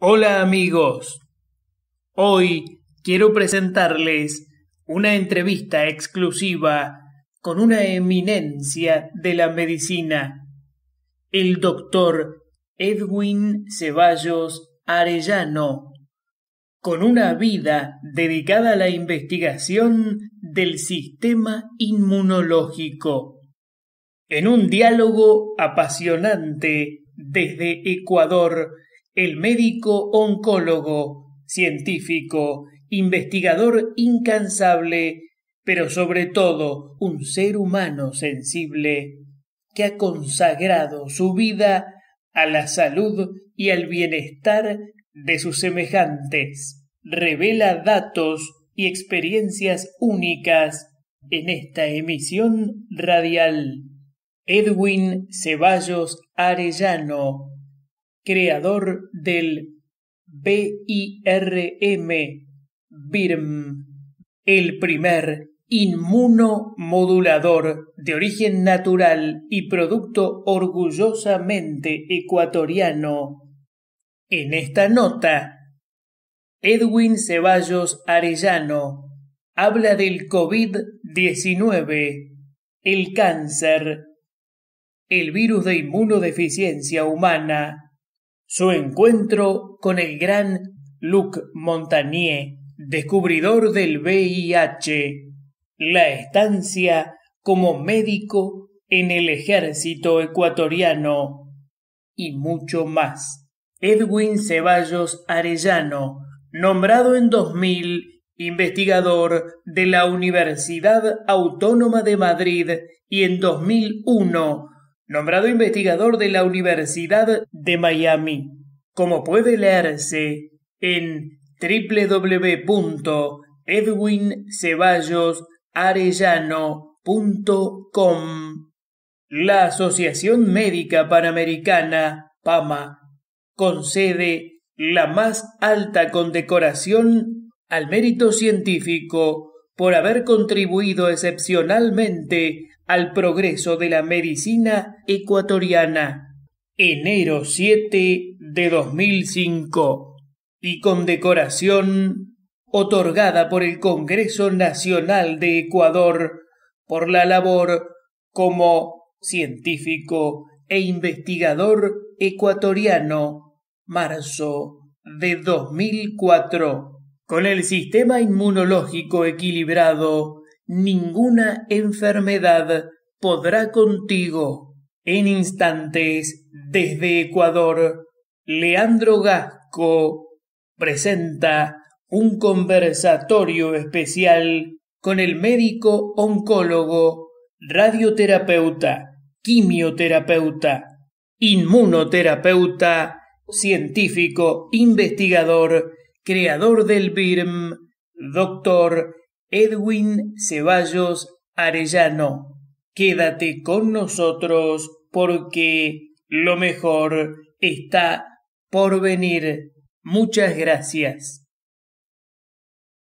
Hola amigos, hoy quiero presentarles una entrevista exclusiva con una eminencia de la medicina, el doctor Edwin Ceballos Arellano, con una vida dedicada a la investigación del sistema inmunológico. En un diálogo apasionante desde Ecuador, el médico oncólogo, científico, investigador incansable, pero sobre todo un ser humano sensible que ha consagrado su vida a la salud y al bienestar de sus semejantes. Revela datos y experiencias únicas en esta emisión radial. Edwin Ceballos Arellano creador del BIRM, BIRM, el primer inmunomodulador de origen natural y producto orgullosamente ecuatoriano. En esta nota, Edwin Ceballos Arellano habla del COVID-19, el cáncer, el virus de inmunodeficiencia humana, su encuentro con el gran Luc Montagnier, descubridor del VIH, la estancia como médico en el ejército ecuatoriano y mucho más. Edwin Ceballos Arellano, nombrado en 2000 investigador de la Universidad Autónoma de Madrid y en 2001 nombrado investigador de la Universidad de Miami, como puede leerse en www.edwinceballos.arellano.com. La Asociación Médica Panamericana, PAMA, concede la más alta condecoración al mérito científico por haber contribuido excepcionalmente al progreso de la medicina ecuatoriana. Enero 7 de 2005 y condecoración otorgada por el Congreso Nacional de Ecuador por la labor como científico e investigador ecuatoriano, marzo de 2004. Con el sistema inmunológico equilibrado, ninguna enfermedad podrá contigo. En instantes, desde Ecuador, Leandro Gasco presenta un conversatorio especial con el médico oncólogo, radioterapeuta, quimioterapeuta, inmunoterapeuta, científico, investigador, creador del BIRM, doctor Edwin Ceballos Arellano. Quédate con nosotros porque lo mejor está por venir. Muchas gracias.